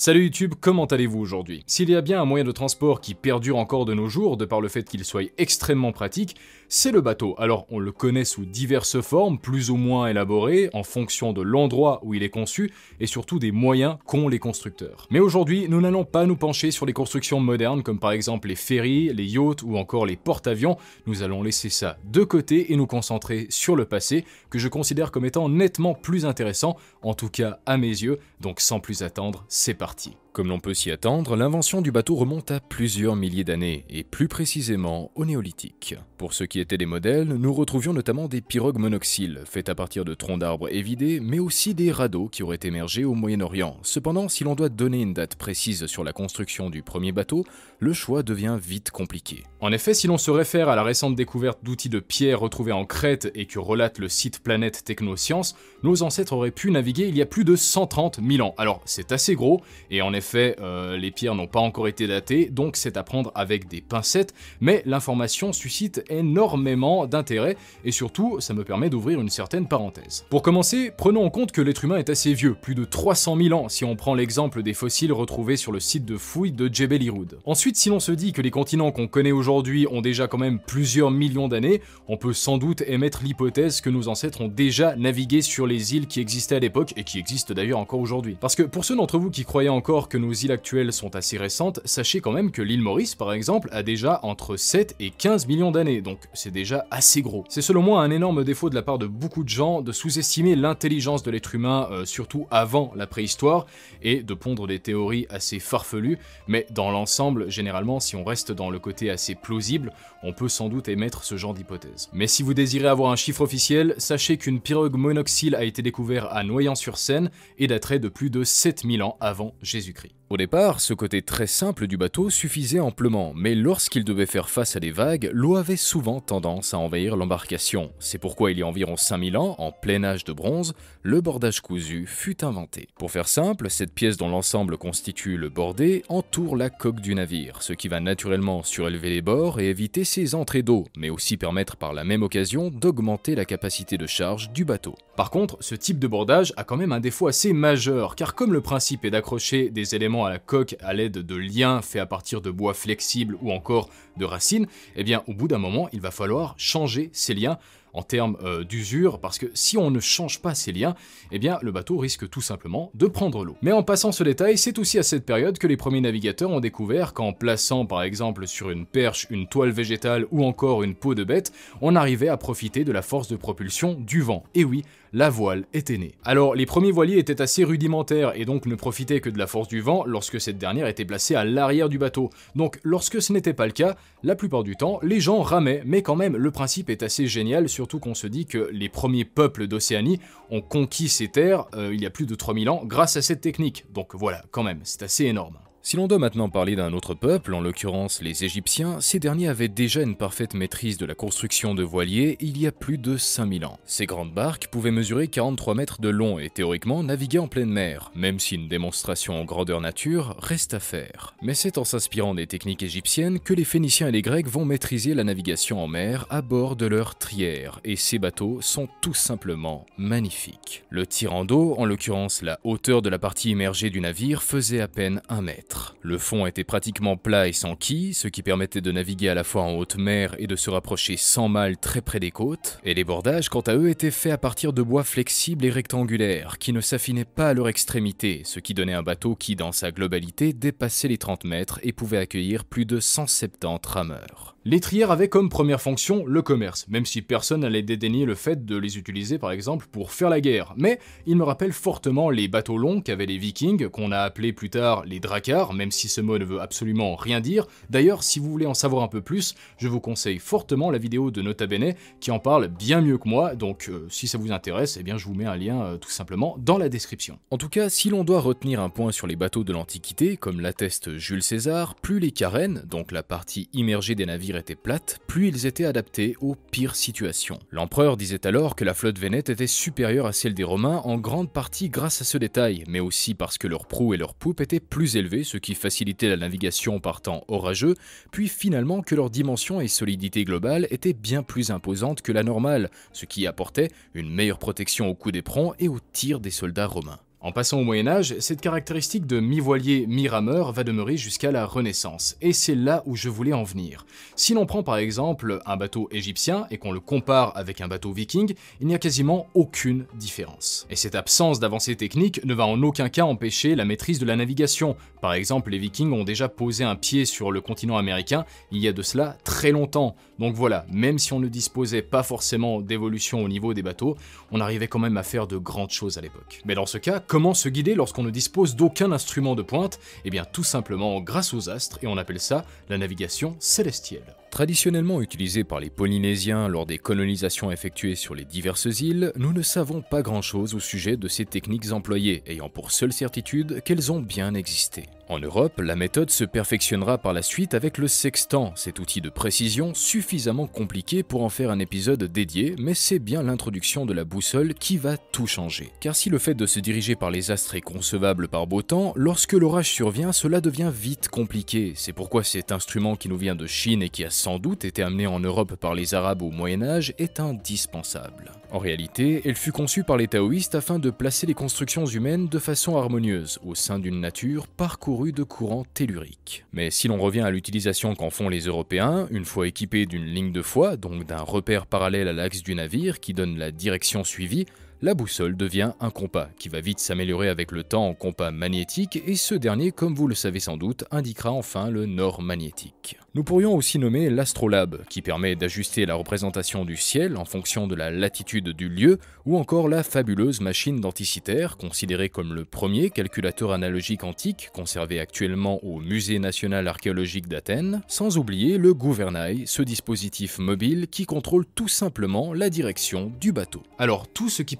Salut YouTube, comment allez-vous aujourd'hui S'il y a bien un moyen de transport qui perdure encore de nos jours, de par le fait qu'il soit extrêmement pratique, c'est le bateau. Alors on le connaît sous diverses formes, plus ou moins élaborées, en fonction de l'endroit où il est conçu, et surtout des moyens qu'ont les constructeurs. Mais aujourd'hui, nous n'allons pas nous pencher sur les constructions modernes, comme par exemple les ferries, les yachts ou encore les porte-avions, nous allons laisser ça de côté et nous concentrer sur le passé, que je considère comme étant nettement plus intéressant, en tout cas à mes yeux, donc sans plus attendre, c'est parti parti. Comme l'on peut s'y attendre, l'invention du bateau remonte à plusieurs milliers d'années, et plus précisément au néolithique. Pour ce qui était des modèles, nous retrouvions notamment des pirogues monoxyles, faites à partir de troncs d'arbres évidés, mais aussi des radeaux qui auraient émergé au Moyen-Orient. Cependant, si l'on doit donner une date précise sur la construction du premier bateau, le choix devient vite compliqué. En effet, si l'on se réfère à la récente découverte d'outils de pierre retrouvés en Crète et que relate le site Planète Technosciences, nos ancêtres auraient pu naviguer il y a plus de 130 000 ans. Alors, c'est assez gros, et en effet, fait, euh, les pierres n'ont pas encore été datées, donc c'est à prendre avec des pincettes, mais l'information suscite énormément d'intérêt, et surtout, ça me permet d'ouvrir une certaine parenthèse. Pour commencer, prenons en compte que l'être humain est assez vieux, plus de 300 000 ans si on prend l'exemple des fossiles retrouvés sur le site de fouilles de Jebel Iroud. Ensuite, si l'on se dit que les continents qu'on connaît aujourd'hui ont déjà quand même plusieurs millions d'années, on peut sans doute émettre l'hypothèse que nos ancêtres ont déjà navigué sur les îles qui existaient à l'époque et qui existent d'ailleurs encore aujourd'hui. Parce que pour ceux d'entre vous qui croyaient encore que nos îles actuelles sont assez récentes, sachez quand même que l'île Maurice, par exemple, a déjà entre 7 et 15 millions d'années, donc c'est déjà assez gros. C'est selon moi un énorme défaut de la part de beaucoup de gens de sous-estimer l'intelligence de l'être humain, euh, surtout avant la préhistoire, et de pondre des théories assez farfelues, mais dans l'ensemble, généralement, si on reste dans le côté assez plausible, on peut sans doute émettre ce genre d'hypothèse. Mais si vous désirez avoir un chiffre officiel, sachez qu'une pirogue monoxyle a été découverte à Noyant-sur-Seine et daterait de plus de 7000 ans avant Jésus-Christ écrit. Au départ, ce côté très simple du bateau suffisait amplement, mais lorsqu'il devait faire face à des vagues, l'eau avait souvent tendance à envahir l'embarcation. C'est pourquoi il y a environ 5000 ans, en plein âge de bronze, le bordage cousu fut inventé. Pour faire simple, cette pièce dont l'ensemble constitue le bordé entoure la coque du navire, ce qui va naturellement surélever les bords et éviter ses entrées d'eau, mais aussi permettre par la même occasion d'augmenter la capacité de charge du bateau. Par contre, ce type de bordage a quand même un défaut assez majeur, car comme le principe est d'accrocher des éléments à la coque à l'aide de liens faits à partir de bois flexible ou encore de Racine, eh bien au bout d'un moment, il va falloir changer ces liens en termes euh, d'usure, parce que si on ne change pas ces liens, eh bien le bateau risque tout simplement de prendre l'eau. Mais en passant ce détail, c'est aussi à cette période que les premiers navigateurs ont découvert qu'en plaçant par exemple sur une perche une toile végétale ou encore une peau de bête, on arrivait à profiter de la force de propulsion du vent. Et oui, la voile était née. Alors les premiers voiliers étaient assez rudimentaires et donc ne profitaient que de la force du vent lorsque cette dernière était placée à l'arrière du bateau. Donc lorsque ce n'était pas le cas, la plupart du temps, les gens ramaient, mais quand même, le principe est assez génial, surtout qu'on se dit que les premiers peuples d'Océanie ont conquis ces terres euh, il y a plus de 3000 ans grâce à cette technique. Donc voilà, quand même, c'est assez énorme. Si l'on doit maintenant parler d'un autre peuple, en l'occurrence les Égyptiens, ces derniers avaient déjà une parfaite maîtrise de la construction de voiliers il y a plus de 5000 ans. Ces grandes barques pouvaient mesurer 43 mètres de long et théoriquement naviguer en pleine mer, même si une démonstration en grandeur nature reste à faire. Mais c'est en s'inspirant des techniques égyptiennes que les Phéniciens et les Grecs vont maîtriser la navigation en mer à bord de leurs trières, et ces bateaux sont tout simplement magnifiques. Le tirant d'eau, en l'occurrence la hauteur de la partie immergée du navire, faisait à peine un mètre. Le fond était pratiquement plat et sans quilles, ce qui permettait de naviguer à la fois en haute mer et de se rapprocher sans mal très près des côtes, et les bordages quant à eux étaient faits à partir de bois flexibles et rectangulaires, qui ne s'affinaient pas à leur extrémité, ce qui donnait un bateau qui, dans sa globalité, dépassait les 30 mètres et pouvait accueillir plus de 170 rameurs. L'étrière avait comme première fonction le commerce, même si personne n'allait dédaigner le fait de les utiliser par exemple pour faire la guerre, mais il me rappelle fortement les bateaux longs qu'avaient les vikings, qu'on a appelés plus tard les dracars, même si ce mot ne veut absolument rien dire. D'ailleurs, si vous voulez en savoir un peu plus, je vous conseille fortement la vidéo de Nota Bene qui en parle bien mieux que moi, donc euh, si ça vous intéresse, eh bien je vous mets un lien euh, tout simplement dans la description. En tout cas, si l'on doit retenir un point sur les bateaux de l'Antiquité, comme l'atteste Jules César, plus les carènes, donc la partie immergée des navires étaient plates, plus ils étaient adaptés aux pires situations. L'empereur disait alors que la flotte vénète était supérieure à celle des Romains en grande partie grâce à ce détail, mais aussi parce que leurs proue et leurs poupes étaient plus élevées, ce qui facilitait la navigation par temps orageux, puis finalement que leur dimension et solidité globale étaient bien plus imposantes que la normale, ce qui apportait une meilleure protection aux coups d'éperon et au tir des soldats romains. En passant au Moyen Âge, cette caractéristique de mi-voilier, mi-rameur va demeurer jusqu'à la Renaissance, et c'est là où je voulais en venir. Si l'on prend par exemple un bateau égyptien et qu'on le compare avec un bateau viking, il n'y a quasiment aucune différence. Et cette absence d'avancée technique ne va en aucun cas empêcher la maîtrise de la navigation. Par exemple, les vikings ont déjà posé un pied sur le continent américain il y a de cela très longtemps. Donc voilà, même si on ne disposait pas forcément d'évolution au niveau des bateaux, on arrivait quand même à faire de grandes choses à l'époque. Mais dans ce cas, Comment se guider lorsqu'on ne dispose d'aucun instrument de pointe Eh bien tout simplement grâce aux astres et on appelle ça la navigation célestielle. Traditionnellement utilisée par les Polynésiens lors des colonisations effectuées sur les diverses îles, nous ne savons pas grand-chose au sujet de ces techniques employées, ayant pour seule certitude qu'elles ont bien existé. En Europe, la méthode se perfectionnera par la suite avec le sextant, cet outil de précision suffisamment compliqué pour en faire un épisode dédié, mais c'est bien l'introduction de la boussole qui va tout changer. Car si le fait de se diriger par les astres est concevable par beau temps, lorsque l'orage survient, cela devient vite compliqué. C'est pourquoi cet instrument qui nous vient de Chine et qui a sans doute été amené en Europe par les Arabes au Moyen Âge est indispensable. En réalité, elle fut conçue par les taoïstes afin de placer les constructions humaines de façon harmonieuse au sein d'une nature parcourue de courants telluriques. Mais si l'on revient à l'utilisation qu'en font les Européens, une fois équipés d'une ligne de foi, donc d'un repère parallèle à l'axe du navire qui donne la direction suivie, la boussole devient un compas, qui va vite s'améliorer avec le temps en compas magnétique, et ce dernier, comme vous le savez sans doute, indiquera enfin le nord magnétique. Nous pourrions aussi nommer l'astrolabe, qui permet d'ajuster la représentation du ciel en fonction de la latitude du lieu, ou encore la fabuleuse machine d'anticitaire considérée comme le premier calculateur analogique antique conservé actuellement au Musée national archéologique d'Athènes, sans oublier le gouvernail, ce dispositif mobile qui contrôle tout simplement la direction du bateau. Alors tout ce qui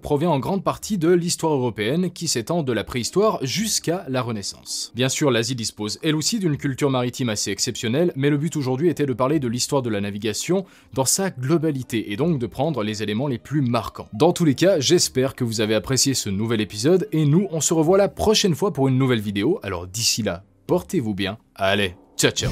provient en grande partie de l'histoire européenne qui s'étend de la préhistoire jusqu'à la Renaissance. Bien sûr, l'Asie dispose elle aussi d'une culture maritime assez exceptionnelle, mais le but aujourd'hui était de parler de l'histoire de la navigation dans sa globalité et donc de prendre les éléments les plus marquants. Dans tous les cas, j'espère que vous avez apprécié ce nouvel épisode et nous, on se revoit la prochaine fois pour une nouvelle vidéo. Alors d'ici là, portez-vous bien. Allez, ciao ciao